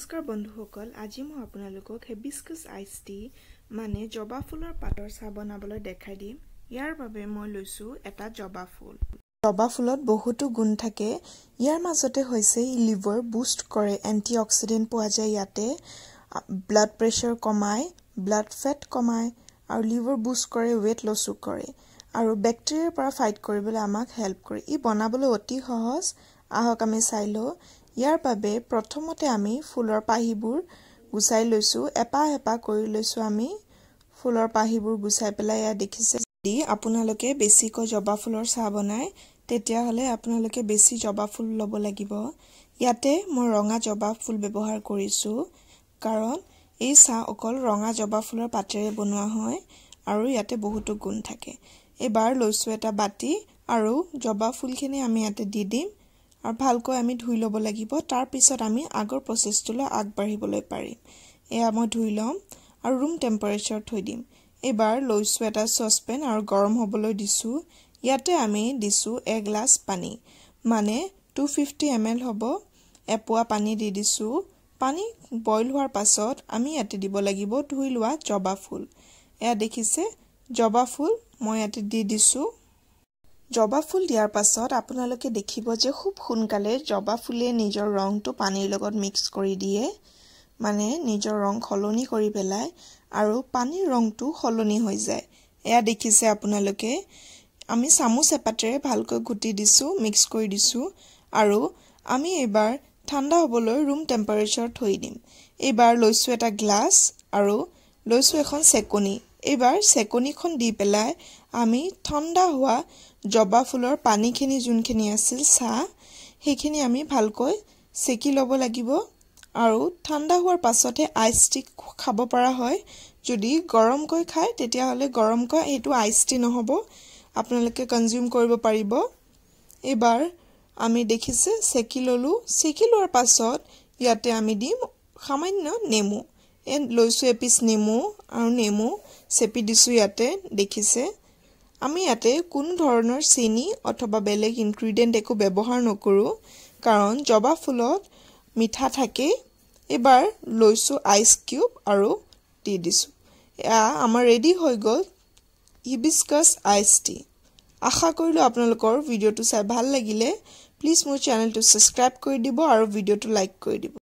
নমস্কাৰ বন্ধুসকল আজি মই আপোনালোকক হেবিস্কাছ আইচ টি মানে জবা ফুলৰ পাতৰ চাহ বনাবলৈ দেখাই দিম ইয়াৰ বাবে মই লৈছোঁ এটা জবা ফুল জবা ফুলত বহুতো গুণ থাকে ইয়াৰ মাজতে হৈছে ই লিভাৰ বুষ্ট কৰে এণ্টি অক্সিডেণ্ট পোৱা যায় ইয়াতে ব্লাড প্ৰেছাৰ কমায় ব্লাড ফেট কমায় আৰু লিভাৰ বুষ্ট কৰে ৱেইট লচো কৰে আৰু বেক্টেৰিয়াৰ পৰা ফাইট কৰিবলৈ আমাক হেল্প কৰে ই বনাবলৈ অতি সহজ আহক আমি চাই লওঁ ইয়াৰ বাবে প্ৰথমতে আমি ফুলৰ পাহিবোৰ গুচাই লৈছোঁ এপাহ এপাহ কৰি লৈছোঁ আমি ফুলৰ পাহিবোৰ গুচাই পেলাই ইয়াত দেখিছে যদি আপোনালোকে বেছিকৈ জবা ফুলৰ চাহ বনায় তেতিয়াহ'লে আপোনালোকে বেছি জবা ফুল ল'ব লাগিব ইয়াতে মই ৰঙা জবা ফুল ব্যৱহাৰ কৰিছোঁ কাৰণ এই চাহ অকল ৰঙা জবা ফুলৰ পাতেৰে বনোৱা হয় আৰু ইয়াতে বহুতো গুণ থাকে এইবাৰ লৈছোঁ এটা বাতি আৰু জবা ফুলখিনি আমি ইয়াতে দি দিম আৰু ভালকৈ আমি ধুই ল'ব লাগিব তাৰপিছত আমি আগৰ প্ৰচেছটোলৈ আগবাঢ়িবলৈ পাৰিম এয়া মই ধুই ল'ম আৰু ৰুম টেম্পাৰেচাৰ থৈ দিম এইবাৰ লৈছোঁ এটা চচপেন আৰু গৰম হ'বলৈ দিছোঁ ইয়াতে আমি দিছোঁ এগ্লাছ পানী মানে টু ফিফটি এম এল হ'ব এপোৱা পানী দি দিছোঁ পানী বইল হোৱাৰ পাছত আমি ইয়াতে দিব লাগিব ধুই লোৱা জবা ফুল এয়া দেখিছে জবা ফুল মই ইয়াতে দি দিছোঁ জবা ফুল দিয়াৰ পাছত আপোনালোকে দেখিব যে খুব সোনকালে জবা ফুলে নিজৰ ৰংটো পানীৰ লগত মিক্স কৰি দিয়ে মানে নিজৰ ৰং সলনি কৰি পেলায় আৰু পানীৰ ৰংটো সলনি হৈ যায় এয়া দেখিছে আপোনালোকে আমি চামুচ এপাতেৰে ভালকৈ ঘুটি দিছোঁ মিক্স কৰি দিছোঁ আৰু আমি এইবাৰ ঠাণ্ডা হ'বলৈ ৰুম টেম্পাৰেচাৰ থৈ দিম এইবাৰ লৈছোঁ এটা গ্লাছ আৰু লৈছোঁ এখন চেকনি এইবাৰ চেকনিখন দি পেলাই আমি ঠাণ্ডা হোৱা জবা ফুলৰ পানীখিনি যোনখিনি আছিল চাহ সেইখিনি আমি ভালকৈ চেকি ল'ব লাগিব আৰু ঠাণ্ডা হোৱাৰ পাছতহে আইচ টি খাব পৰা হয় যদি গৰমকৈ খায় তেতিয়াহ'লে গৰমকৈ সেইটো আইচ টি নহ'ব আপোনালোকে কনজিউম কৰিব পাৰিব এইবাৰ আমি দেখিছে চেকি ল'লোঁ চেকি লোৱাৰ পাছত ইয়াতে আমি দিম সামান্য নেমু এ লৈছোঁ এপিচ নেমু আৰু নেমু চেপি দিছোঁ ইয়াতে দেখিছে আমি ইয়াতে কোনো ধৰণৰ চেনি অথবা বেলেগ ইনগ্ৰিডিয়েণ্ট একো ব্যৱহাৰ নকৰোঁ কাৰণ জবা ফুলত মিঠা থাকে এইবাৰ লৈছোঁ আইচ কিউব আৰু দি দিছোঁ এয়া আমাৰ ৰেডি হৈ গ'ল হিবিস্কাছ আইচ টি আশা কৰিলোঁ আপোনালোকৰ ভিডিঅ'টো চাই ভাল লাগিলে প্লিজ মোৰ চেনেলটো ছাবস্ক্ৰাইব কৰি দিব আৰু ভিডিঅ'টো লাইক কৰি দিব